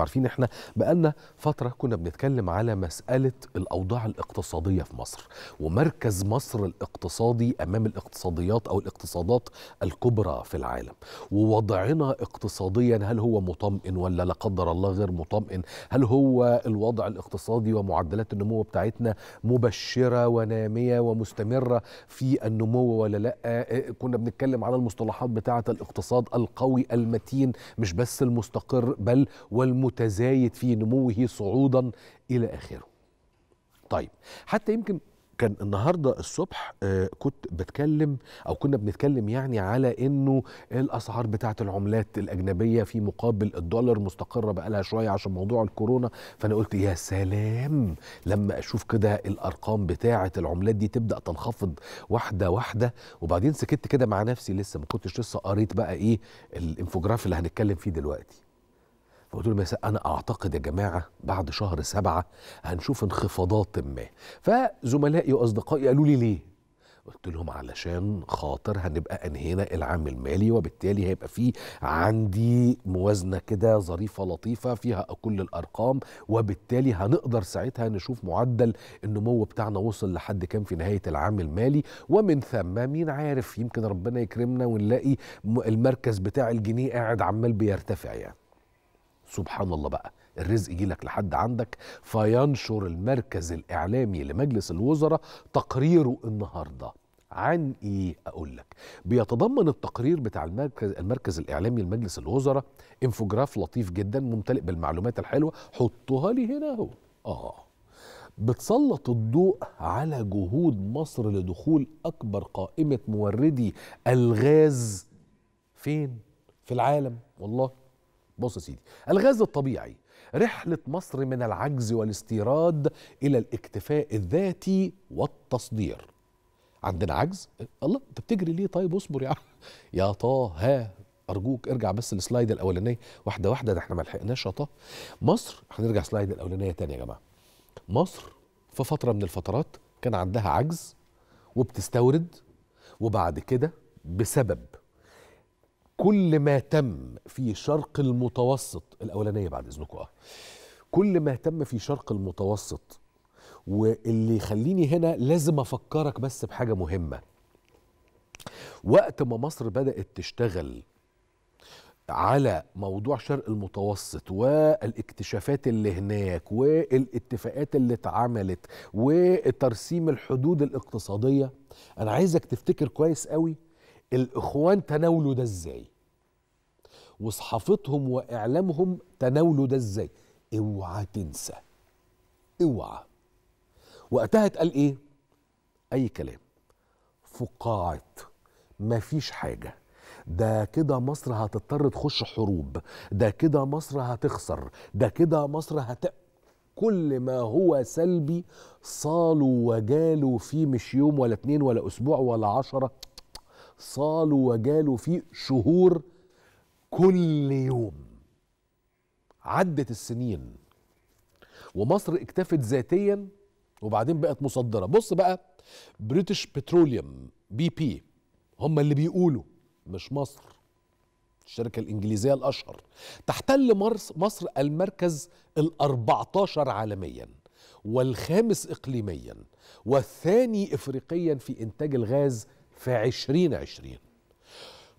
عارفين احنا بقالنا فترة كنا بنتكلم على مسألة الأوضاع الاقتصادية في مصر ومركز مصر الاقتصادي أمام الاقتصاديات أو الاقتصادات الكبرى في العالم ووضعنا اقتصاديا هل هو مطمئن ولا لا قدر الله غير مطمئن هل هو الوضع الاقتصادي ومعدلات النمو بتاعتنا مبشرة ونامية ومستمرة في النمو ولا لا آه، آه، كنا بنتكلم على المصطلحات بتاعة الاقتصاد القوي المتين مش بس المستقر بل والم متزايد في نموه صعودا الى اخره. طيب حتى يمكن كان النهارده الصبح آه، كنت بتكلم او كنا بنتكلم يعني على انه الاسعار بتاعه العملات الاجنبيه في مقابل الدولار مستقره بقالها شويه عشان موضوع الكورونا فانا قلت يا سلام لما اشوف كده الارقام بتاعه العملات دي تبدا تنخفض واحده واحده وبعدين سكت كده مع نفسي لسه ما كنتش لسه قريت بقى ايه الانفوجراف اللي هنتكلم فيه دلوقتي فقلت له انا اعتقد يا جماعه بعد شهر سبعه هنشوف انخفاضات ما فزملائي واصدقائي قالوا لي ليه قلت لهم علشان خاطر هنبقى انهينا العام المالي وبالتالي هيبقى في عندي موازنه كده ظريفه لطيفه فيها كل الارقام وبالتالي هنقدر ساعتها نشوف معدل النمو بتاعنا وصل لحد كام في نهايه العام المالي ومن ثم مين عارف يمكن ربنا يكرمنا ونلاقي المركز بتاع الجنيه قاعد عمال بيرتفع يعني سبحان الله بقى الرزق يجي لك لحد عندك فينشر المركز الإعلامي لمجلس الوزراء تقريره النهارده عن ايه اقول لك بيتضمن التقرير بتاع المركز المركز الاعلامي لمجلس الوزراء انفوجراف لطيف جدا ممتلئ بالمعلومات الحلوه حطها لي هنا اهو اه بتسلط الضوء على جهود مصر لدخول اكبر قائمه موردي الغاز فين في العالم والله بص سيدي الغاز الطبيعي رحلة مصر من العجز والاستيراد إلى الاكتفاء الذاتي والتصدير عندنا عجز الله انت بتجري ليه طيب اصبر يا عم يا طه ارجوك ارجع بس للسلايد الاولانيه واحده واحده ده احنا ما لحقناش يا طه مصر هنرجع سلايد الاولانيه تاني يا جماعه مصر في فتره من الفترات كان عندها عجز وبتستورد وبعد كده بسبب كل ما تم في شرق المتوسط الاولانيه بعد اذنكم اه كل ما تم في شرق المتوسط واللي يخليني هنا لازم افكرك بس بحاجه مهمه وقت ما مصر بدات تشتغل على موضوع شرق المتوسط والاكتشافات اللي هناك والاتفاقات اللي اتعملت وترسيم الحدود الاقتصاديه انا عايزك تفتكر كويس قوي الاخوان تناولوا ده ازاي وصحافتهم واعلامهم تناولوا ده ازاي اوعى تنسى اوعى وقتها اتقال ايه اي كلام فقاعه مفيش حاجه ده كده مصر هتضطر تخش حروب ده كده مصر هتخسر ده كده مصر هت كل ما هو سلبي صالوا وجالوا فيه مش يوم ولا اتنين ولا اسبوع ولا عشرة صالوا وجالوا فيه شهور كل يوم عدت السنين ومصر اكتفت ذاتيا وبعدين بقت مصدره بص بقى بريتش بتروليوم بي بي هم اللي بيقولوا مش مصر الشركة الإنجليزية الأشهر تحتل مصر المركز ال14 عالميا والخامس إقليميا والثاني إفريقيا في إنتاج الغاز في 2020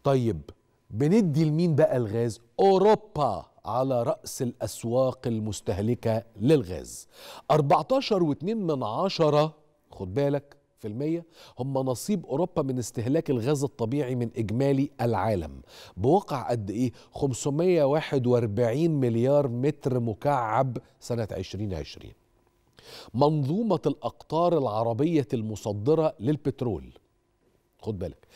طيب بندي لمين بقى الغاز أوروبا على رأس الأسواق المستهلكة للغاز 14.2 من عشرة خد بالك في المية هم نصيب أوروبا من استهلاك الغاز الطبيعي من إجمالي العالم بوقع قد إيه 541 مليار متر مكعب سنة 2020 منظومة الأقطار العربية المصدرة للبترول خد بالك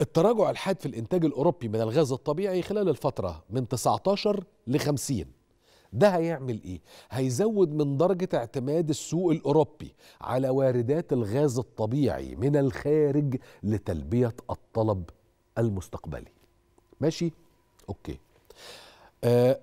التراجع الحاد في الانتاج الاوروبي من الغاز الطبيعي خلال الفتره من 19 ل 50 ده هيعمل ايه هيزود من درجه اعتماد السوق الاوروبي على واردات الغاز الطبيعي من الخارج لتلبيه الطلب المستقبلي ماشي اوكي آه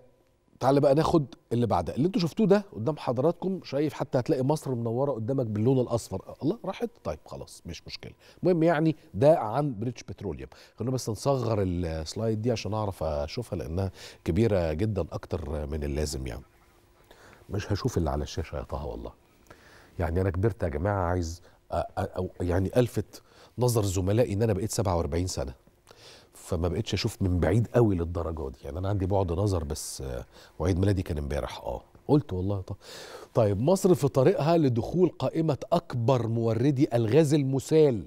تعالى بقى ناخد اللي بعدها اللي انتوا شفتوه ده قدام حضراتكم شايف حتى هتلاقي مصر منوره قدامك باللون الاصفر الله راحت طيب خلاص مش مشكله المهم يعني ده عن بريتش بتروليوم خلونا بس نصغر السلايد دي عشان اعرف اشوفها لانها كبيره جدا اكتر من اللازم يعني مش هشوف اللي على الشاشه يا طه والله يعني انا كبرت يا جماعه عايز أ يعني الفت نظر زملائي ان انا بقيت 47 سنه فما بقتش اشوف من بعيد قوي للدرجه دي يعني انا عندي بعد نظر بس آه، وعيد ميلادي كان امبارح اه قلت والله طيب. طيب مصر في طريقها لدخول قائمه اكبر موردي الغاز المسال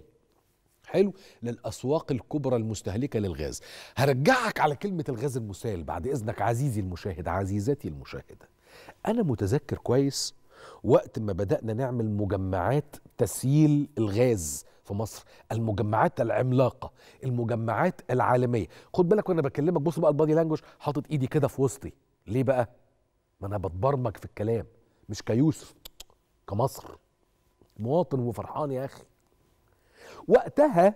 حلو للاسواق الكبرى المستهلكه للغاز هرجعك على كلمه الغاز المسال بعد اذنك عزيزي المشاهد عزيزتي المشاهده انا متذكر كويس وقت ما بدانا نعمل مجمعات تسييل الغاز في مصر المجمعات العملاقه المجمعات العالميه خد بالك وانا بكلمك بص بقى البادي لانجوج حاطط ايدي كده في وسطي ليه بقى ما انا بتبرمج في الكلام مش كيوسف كمصر مواطن وفرحان يا اخي وقتها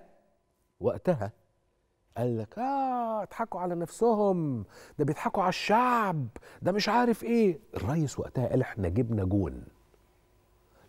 وقتها قال لك اه اضحكوا على نفسهم ده بيضحكوا على الشعب ده مش عارف ايه الرئيس وقتها قال احنا جبنا جون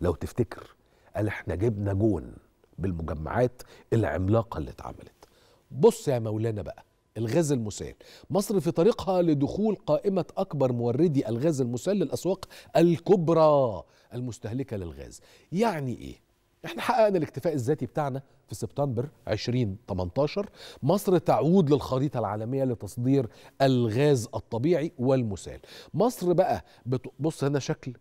لو تفتكر قال احنا جبنا جون بالمجمعات العملاقه اللي اتعملت بص يا مولانا بقى الغاز المسال مصر في طريقها لدخول قائمة أكبر موردي الغاز المسال للأسواق الكبرى المستهلكة للغاز يعني إيه؟ احنا حققنا الاكتفاء الذاتي بتاعنا في سبتمبر 2018 مصر تعود للخريطة العالمية لتصدير الغاز الطبيعي والمسال مصر بقى بص هنا شكل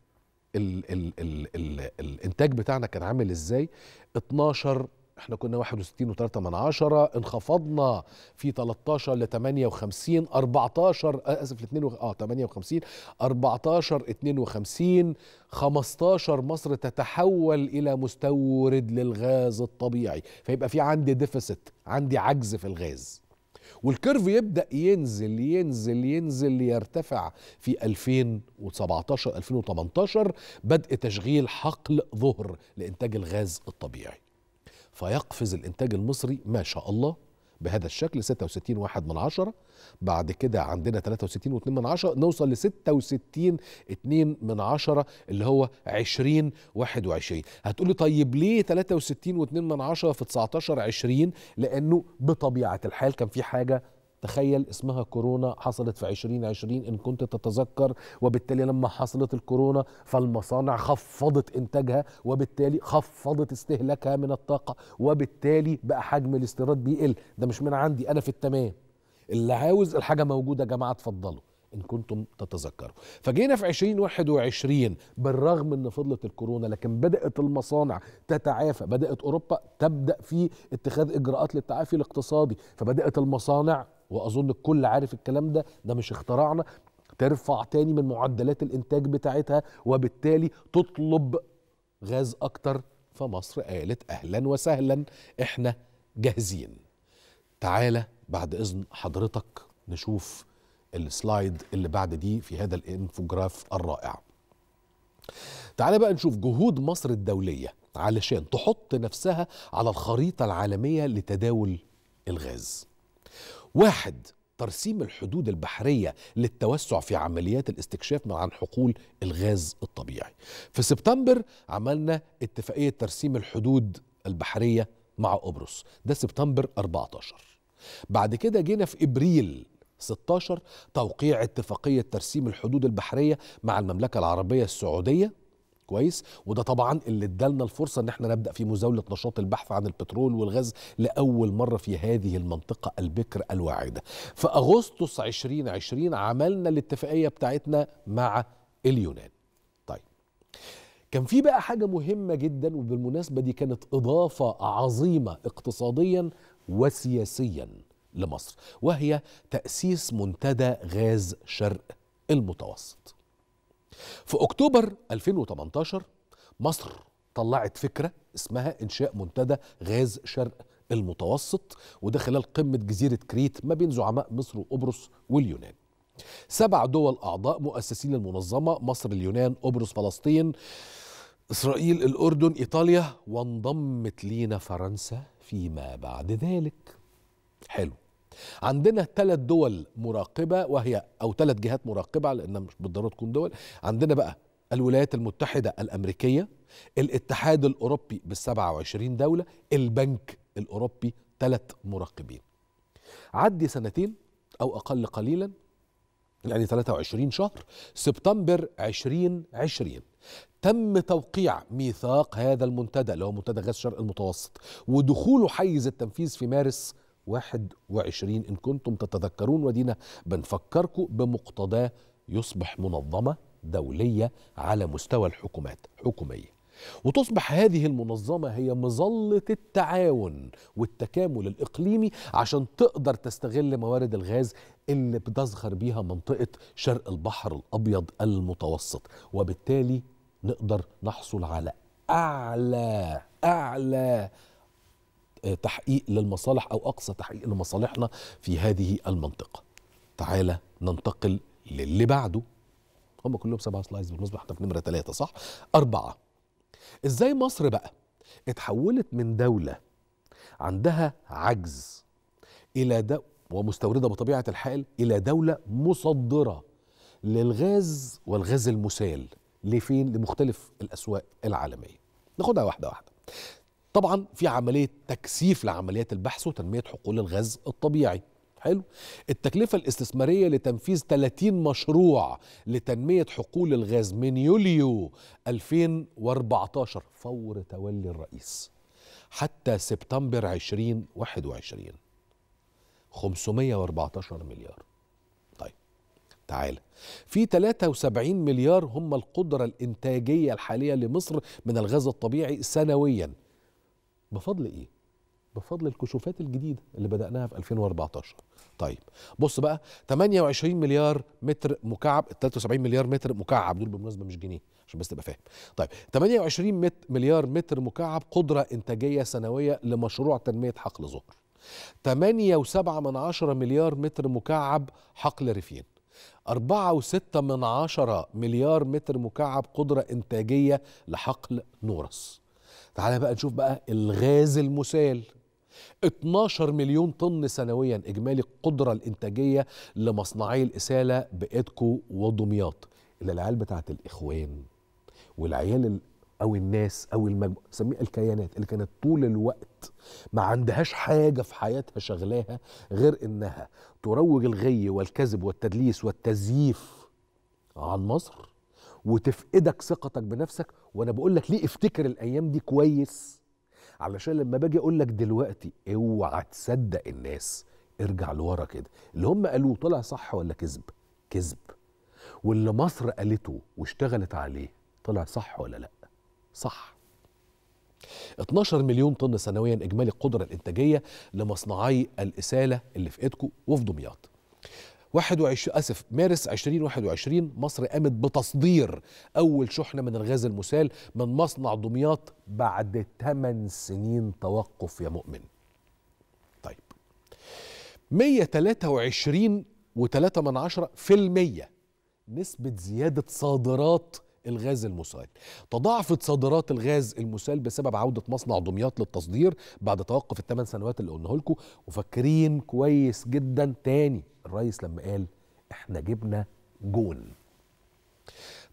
ال ال ال ال الانتاج بتاعنا كان عامل ازاي 12 احنا كنا 61 و3 من عشرة انخفضنا في 13 ل 58 14 آه، اسف ل 2 اه 58 14 52 15 مصر تتحول الى مستورد للغاز الطبيعي فيبقى في عندي ديفيسيت عندي عجز في الغاز والكيرف يبدا ينزل ينزل ينزل يرتفع في 2017 2018 بدء تشغيل حقل ظهر لانتاج الغاز الطبيعي فيقفز الانتاج المصري ما شاء الله بهذا الشكل 66 واحد من عشرة بعد كده عندنا 63 واتنين من عشرة نوصل ل 66 اتنين من عشرة اللي هو 20 21 هتقولي طيب ليه 63 واتنين من عشرة في 19 20 لأنه بطبيعة الحال كان في حاجة تخيل اسمها كورونا حصلت في 2020 إن كنت تتذكر وبالتالي لما حصلت الكورونا فالمصانع خفضت إنتاجها وبالتالي خفضت استهلاكها من الطاقة وبالتالي بقى حجم الاستيراد بيقل ده مش من عندي أنا في التمام اللي عاوز الحاجة موجودة يا جماعة اتفضلوا ان كنتم تتذكروا فجينا في 2021 بالرغم ان فضلت الكورونا لكن بدات المصانع تتعافى بدات اوروبا تبدا في اتخاذ اجراءات للتعافي الاقتصادي فبدات المصانع واظن الكل عارف الكلام ده ده مش اختراعنا ترفع تاني من معدلات الانتاج بتاعتها وبالتالي تطلب غاز اكتر فمصر قالت اهلا وسهلا احنا جاهزين تعالى بعد اذن حضرتك نشوف السلايد اللي بعد دي في هذا الانفوجراف الرائع تعالى بقى نشوف جهود مصر الدوليه علشان تحط نفسها على الخريطه العالميه لتداول الغاز واحد ترسيم الحدود البحرية للتوسع في عمليات الاستكشاف عن حقول الغاز الطبيعي في سبتمبر عملنا اتفاقية ترسيم الحدود البحرية مع قبرص ده سبتمبر 14 بعد كده جينا في إبريل 16 توقيع اتفاقية ترسيم الحدود البحرية مع المملكة العربية السعودية كويس وده طبعا اللي ادالنا الفرصه ان احنا نبدا في مزاوله نشاط البحث عن البترول والغاز لاول مره في هذه المنطقه البكر الواعده في اغسطس 2020 عملنا الاتفاقيه بتاعتنا مع اليونان طيب كان في بقى حاجه مهمه جدا وبالمناسبه دي كانت اضافه عظيمه اقتصاديا وسياسيا لمصر وهي تاسيس منتدى غاز شرق المتوسط في أكتوبر 2018 مصر طلعت فكرة اسمها إنشاء منتدى غاز شرق المتوسط وده خلال قمة جزيرة كريت ما بين زعماء مصر وقبرص واليونان سبع دول أعضاء مؤسسين المنظمة مصر اليونان قبرص فلسطين إسرائيل الأردن إيطاليا وانضمت لينا فرنسا فيما بعد ذلك حلو عندنا ثلاث دول مراقبه وهي او ثلاث جهات مراقبه لانها مش بالضروره تكون دول عندنا بقى الولايات المتحده الامريكيه الاتحاد الاوروبي بال 27 دوله البنك الاوروبي ثلاث مراقبين عدي سنتين او اقل قليلا يعني 23 شهر سبتمبر 2020 تم توقيع ميثاق هذا المنتدى اللي هو منتدى غاز الشرق المتوسط ودخوله حيز التنفيذ في مارس 21 إن كنتم تتذكرون ودينا بنفكركم بمقتضاه يصبح منظمة دولية على مستوى الحكومات حكومية وتصبح هذه المنظمة هي مظلة التعاون والتكامل الإقليمي عشان تقدر تستغل موارد الغاز اللي بتزخر بيها منطقة شرق البحر الأبيض المتوسط وبالتالي نقدر نحصل على أعلى أعلى تحقيق للمصالح أو أقصى تحقيق لمصالحنا في هذه المنطقة تعالى ننتقل للي بعده هم كلهم سبعة سلايز بالمناسبة احنا في نمرة ثلاثة صح؟ أربعة إزاي مصر بقى اتحولت من دولة عندها عجز إلى دو ومستوردة بطبيعة الحال إلى دولة مصدرة للغاز والغاز المسال لفين لمختلف الأسواق العالمية ناخدها واحدة واحدة طبعا في عمليه تكثيف لعمليات البحث وتنميه حقول الغاز الطبيعي حلو التكلفه الاستثماريه لتنفيذ 30 مشروع لتنميه حقول الغاز من يوليو 2014 فور تولي الرئيس حتى سبتمبر 2021 514 مليار طيب تعالى في 73 مليار هم القدرة الإنتاجية الحالية لمصر من الغاز الطبيعي سنويا بفضل ايه بفضل الكشوفات الجديده اللي بداناها في 2014 طيب بص بقى 28 مليار متر مكعب 73 مليار متر مكعب دول بالمناسبه مش جنيه عشان بس تبقى فاهم طيب 28 مت مليار متر مكعب قدره انتاجيه سنويه لمشروع تنميه حقل ظهر 8.7 من عشرة مليار متر مكعب حقل ريفين 4.6 من عشرة مليار متر مكعب قدرة إنتاجية لحقل نورس تعالى بقى نشوف بقى الغاز المسال 12 مليون طن سنويا اجمالي القدره الانتاجيه لمصنعي الاساله بإيدكو ودمياط اللي العيال بتاعه الاخوان والعيال او الناس او المجموعه سميها الكيانات اللي كانت طول الوقت ما عندهاش حاجه في حياتها شغلاها غير انها تروج الغي والكذب والتدليس والتزييف عن مصر وتفقدك ثقتك بنفسك وانا بقول لك ليه افتكر الايام دي كويس علشان لما باجي اقول لك دلوقتي اوعى تصدق الناس ارجع لورا كده اللي هم قالوه طلع صح ولا كذب كذب واللي مصر قالته واشتغلت عليه طلع صح ولا لا صح 12 مليون طن سنويا اجمالي القدره الانتاجيه لمصنعي الاساله اللي في ايدكم وفي دمياط 21 اسف مارس 2021 مصر قامت بتصدير اول شحنه من الغاز المسال من مصنع دمياط بعد 8 سنين توقف يا مؤمن. طيب 123 من عشرة في المية نسبة زيادة صادرات الغاز المسال تضاعفت صادرات الغاز المسال بسبب عودة مصنع دمياط للتصدير بعد توقف الثمان سنوات اللي قلناه لكم وفاكرين كويس جدا تاني الرئيس لما قال احنا جبنا جون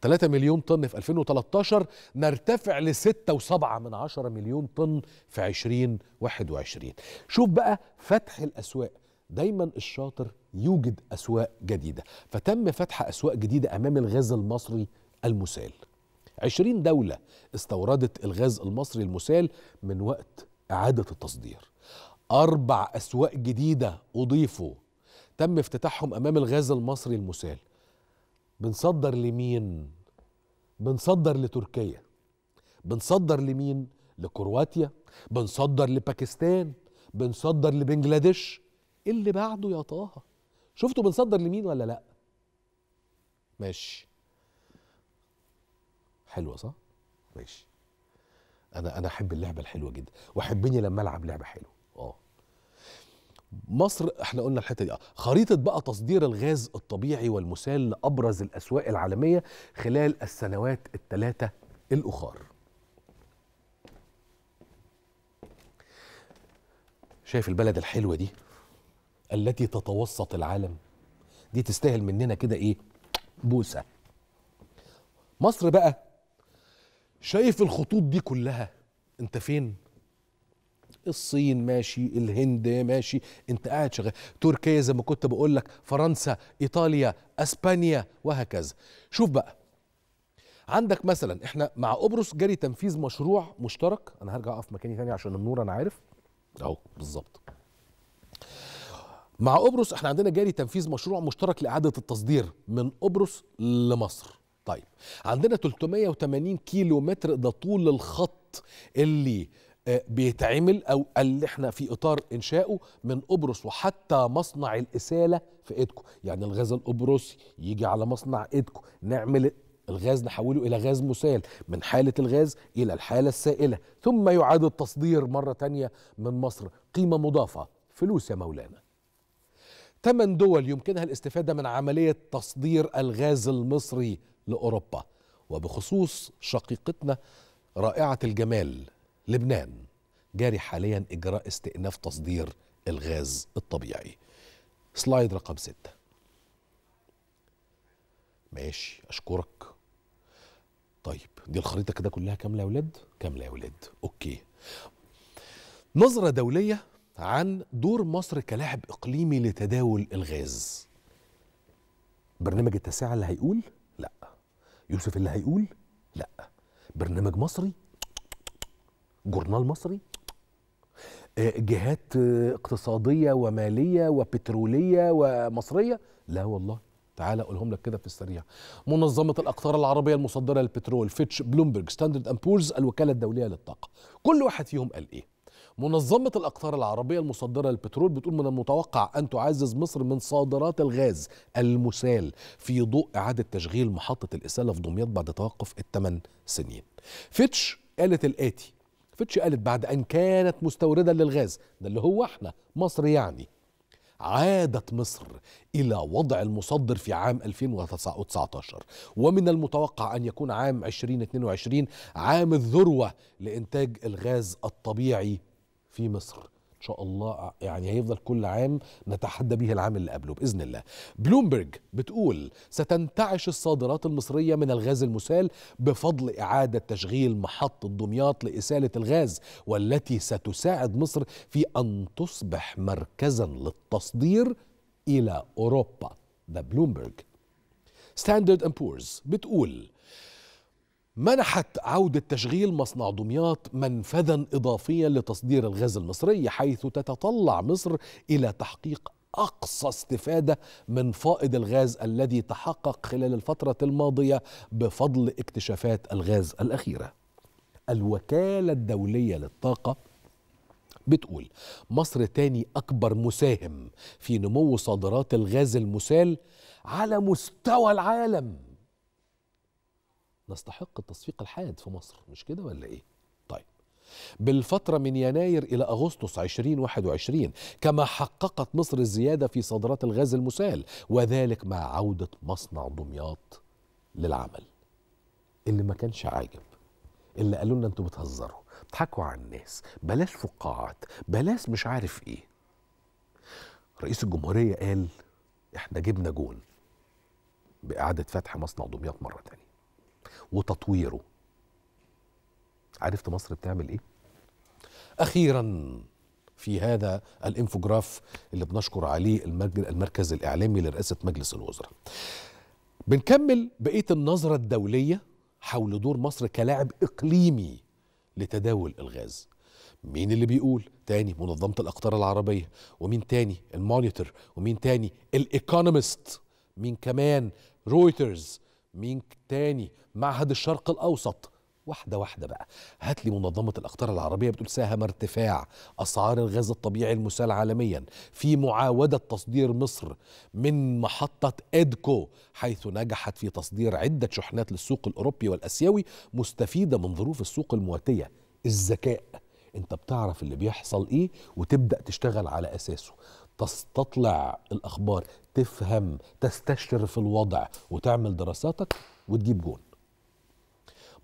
3 مليون طن في 2013 نرتفع ل 6.7 من 10 مليون طن في 2021 شوف بقى فتح الأسواق دايما الشاطر يوجد أسواق جديدة فتم فتح أسواق جديدة أمام الغاز المصري المسال 20 دولة استوردت الغاز المصري المسال من وقت إعادة التصدير أربع أسواق جديدة أضيفوا تم افتتاحهم أمام الغاز المصري المسال بنصدر لمين؟ بنصدر لتركيا بنصدر لمين؟ لكرواتيا بنصدر لباكستان بنصدر لبنجلاديش اللي بعده يا طه شفتوا بنصدر لمين ولا لأ؟ ماشي حلوه صح ماشي انا انا احب اللعبه الحلوه جدا وحبني لما العب لعبه حلوه اه مصر احنا قلنا الحته دي اه خريطه بقى تصدير الغاز الطبيعي والمسال لابرز الاسواق العالميه خلال السنوات الثلاثه الاخر شايف البلد الحلوه دي التي تتوسط العالم دي تستاهل مننا كده ايه بوسه مصر بقى شايف الخطوط دي كلها انت فين الصين ماشي الهند ماشي انت قاعد شغال تركيا زي ما كنت بقول لك فرنسا ايطاليا اسبانيا وهكذا شوف بقى عندك مثلا احنا مع قبرص جري تنفيذ مشروع مشترك انا هرجع اقف مكاني ثاني عشان النور انا عارف اهو بالظبط مع قبرص احنا عندنا جاري تنفيذ مشروع مشترك لاعاده التصدير من قبرص لمصر طيب عندنا 380 كيلو متر ده طول الخط اللي آه، بيتعمل او اللي احنا في اطار انشائه من قبرص وحتى مصنع الاساله في ايدكم يعني الغاز القبرصي يجي على مصنع ايدكم نعمل الغاز نحوله الى غاز مسال من حاله الغاز الى الحاله السائله ثم يعاد التصدير مره تانية من مصر قيمه مضافه فلوس يا مولانا ثمان دول يمكنها الاستفاده من عمليه تصدير الغاز المصري لأوروبا وبخصوص شقيقتنا رائعة الجمال لبنان جاري حاليا إجراء استئناف تصدير الغاز الطبيعي سلايد رقم ستة ماشي أشكرك طيب دي الخريطة كده كلها كاملة يا ولاد؟ كاملة يا ولاد أوكي نظرة دولية عن دور مصر كلاعب إقليمي لتداول الغاز برنامج التساعة اللي هيقول يوسف اللي هيقول لا برنامج مصري جورنال مصري آه، جهات آه، اقتصادية ومالية وبترولية ومصرية لا والله تعالى اقولهم لك كده في السريع منظمة الأقطار العربية المصدرة للبترول فيتش بلومبرج ستاندرد أمبورز الوكالة الدولية للطاقة كل واحد فيهم قال إيه منظمة الأقطار العربية المصدرة للبترول بتقول من المتوقع أن تعزز مصر من صادرات الغاز المسال في ضوء إعادة تشغيل محطة الإسالة في دمياط بعد توقف الثمان سنين فيتش قالت الآتي فيتش قالت بعد أن كانت مستوردة للغاز ده اللي هو احنا مصر يعني عادت مصر إلى وضع المصدر في عام 2019 ومن المتوقع أن يكون عام 2022 عام الذروة لإنتاج الغاز الطبيعي في مصر ان شاء الله يعني هيفضل كل عام نتحدى به العام اللي قبله باذن الله. بلومبرج بتقول ستنتعش الصادرات المصريه من الغاز المسال بفضل اعاده تشغيل محطه دمياط لاساله الغاز والتي ستساعد مصر في ان تصبح مركزا للتصدير الى اوروبا. ده بلومبرج. ستاندرد بورز بتقول منحت عودة تشغيل مصنع دمياط منفذا إضافيا لتصدير الغاز المصري حيث تتطلع مصر إلى تحقيق أقصى استفادة من فائض الغاز الذي تحقق خلال الفترة الماضية بفضل اكتشافات الغاز الأخيرة الوكالة الدولية للطاقة بتقول مصر تاني أكبر مساهم في نمو صادرات الغاز المسال على مستوى العالم نستحق التصفيق الحاد في مصر مش كده ولا ايه طيب بالفترة من يناير إلى أغسطس 2021 كما حققت مصر الزيادة في صادرات الغاز المسال وذلك مع عودة مصنع دمياط للعمل اللي ما كانش عاجب اللي قالوا لنا انتوا بتهزروا بتضحكوا على الناس بلاش فقاعات بلاش مش عارف ايه رئيس الجمهورية قال احنا جبنا جون بإعادة فتح مصنع دمياط مرة تانية وتطويره عرفت مصر بتعمل ايه اخيرا في هذا الانفوجراف اللي بنشكر عليه المركز الاعلامي لرئاسه مجلس الوزراء بنكمل بقيه النظره الدوليه حول دور مصر كلاعب اقليمي لتداول الغاز مين اللي بيقول تاني منظمة الأقطار العربية ومين تاني المونيتور ومين تاني الإيكونومست مين كمان رويترز مين تاني معهد الشرق الأوسط واحدة واحدة بقى هات لي منظمة الأقطار العربية بتقول ساهم ارتفاع أسعار الغاز الطبيعي المسال عالميا في معاودة تصدير مصر من محطة إدكو حيث نجحت في تصدير عدة شحنات للسوق الأوروبي والأسيوي مستفيدة من ظروف السوق المواتية الذكاء انت بتعرف اللي بيحصل ايه وتبدا تشتغل على اساسه تستطلع الاخبار تفهم تستشر في الوضع وتعمل دراساتك وتجيب جون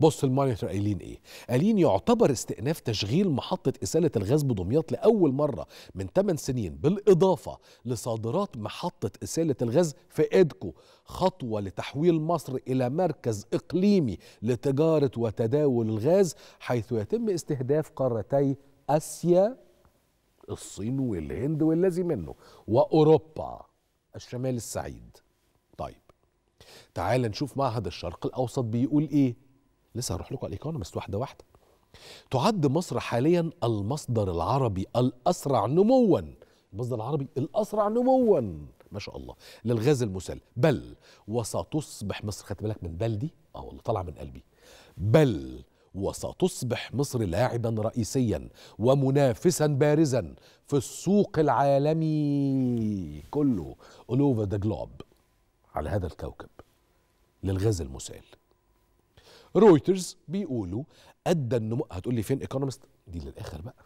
بص المونيتور قايلين ايه قايلين يعتبر استئناف تشغيل محطه اساله الغاز بدمياط لاول مره من 8 سنين بالاضافه لصادرات محطه اساله الغاز في ادكو خطوه لتحويل مصر الى مركز اقليمي لتجاره وتداول الغاز حيث يتم استهداف قارتي اسيا الصين والهند والذي منه وأوروبا الشمال السعيد طيب تعال نشوف معهد الشرق الأوسط بيقول إيه لسه هروح لكم على الإيكونومست واحدة واحدة تعد مصر حاليا المصدر العربي الأسرع نموا المصدر العربي الأسرع نموا ما شاء الله للغاز المسال بل وستصبح مصر خدت بالك من بل دي اه والله طالعه من قلبي بل وستصبح مصر لاعبا رئيسيا ومنافسا بارزا في السوق العالمي كله all over the globe على هذا الكوكب للغاز المسال رويترز بيقولوا ادى النمو هتقول لي فين ايكونومست دي للاخر بقى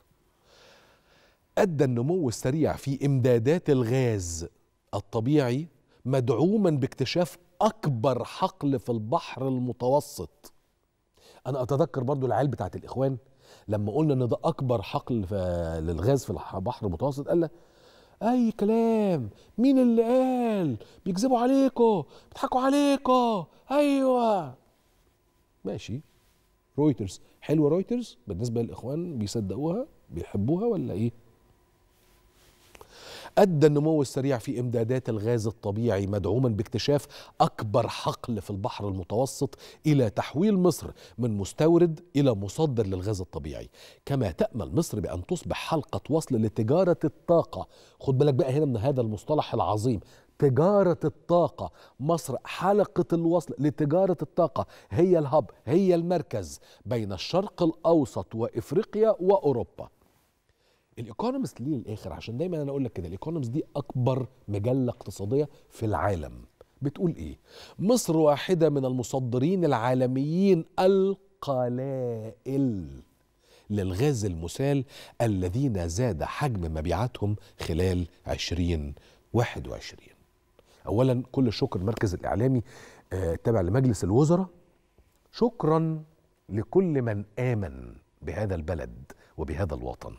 ادى النمو السريع في امدادات الغاز الطبيعي مدعوما باكتشاف اكبر حقل في البحر المتوسط انا اتذكر برضو العيال بتاعت الاخوان لما قلنا ان ده اكبر حقل للغاز في البحر المتوسط قال لك اي كلام مين اللي قال بيكذبوا عليكم بيضحكوا عليكم ايوه ماشي رويترز حلوه رويترز بالنسبه للاخوان بيصدقوها بيحبوها ولا ايه أدى النمو السريع في إمدادات الغاز الطبيعي مدعوما باكتشاف أكبر حقل في البحر المتوسط إلى تحويل مصر من مستورد إلى مصدر للغاز الطبيعي كما تأمل مصر بأن تصبح حلقة وصل لتجارة الطاقة خد بالك بقى هنا من هذا المصطلح العظيم تجارة الطاقة مصر حلقة الوصل لتجارة الطاقة هي الهب هي المركز بين الشرق الأوسط وإفريقيا وأوروبا الايكونومست ليه للاخر عشان دايما انا اقول لك كده الايكونومست دي اكبر مجله اقتصاديه في العالم بتقول ايه مصر واحده من المصدرين العالميين القلائل للغاز المسال الذين زاد حجم مبيعاتهم خلال 2021 اولا كل الشكر المركز الاعلامي التابع آه، لمجلس الوزراء شكرا لكل من امن بهذا البلد وبهذا الوطن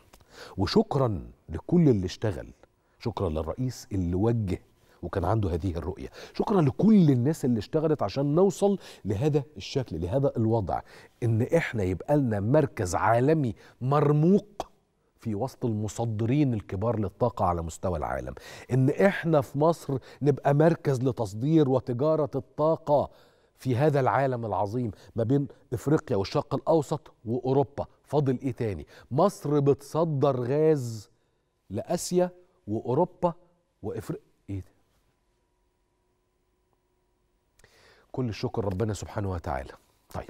وشكرا لكل اللي اشتغل شكرا للرئيس اللي وجه وكان عنده هذه الرؤية شكرا لكل الناس اللي اشتغلت عشان نوصل لهذا الشكل لهذا الوضع ان احنا يبقى لنا مركز عالمي مرموق في وسط المصدرين الكبار للطاقة على مستوى العالم ان احنا في مصر نبقى مركز لتصدير وتجارة الطاقة في هذا العالم العظيم ما بين افريقيا والشرق الاوسط واوروبا فاضل ايه تاني مصر بتصدر غاز لاسيا واوروبا وافريقيا ايه ده كل الشكر ربنا سبحانه وتعالى طيب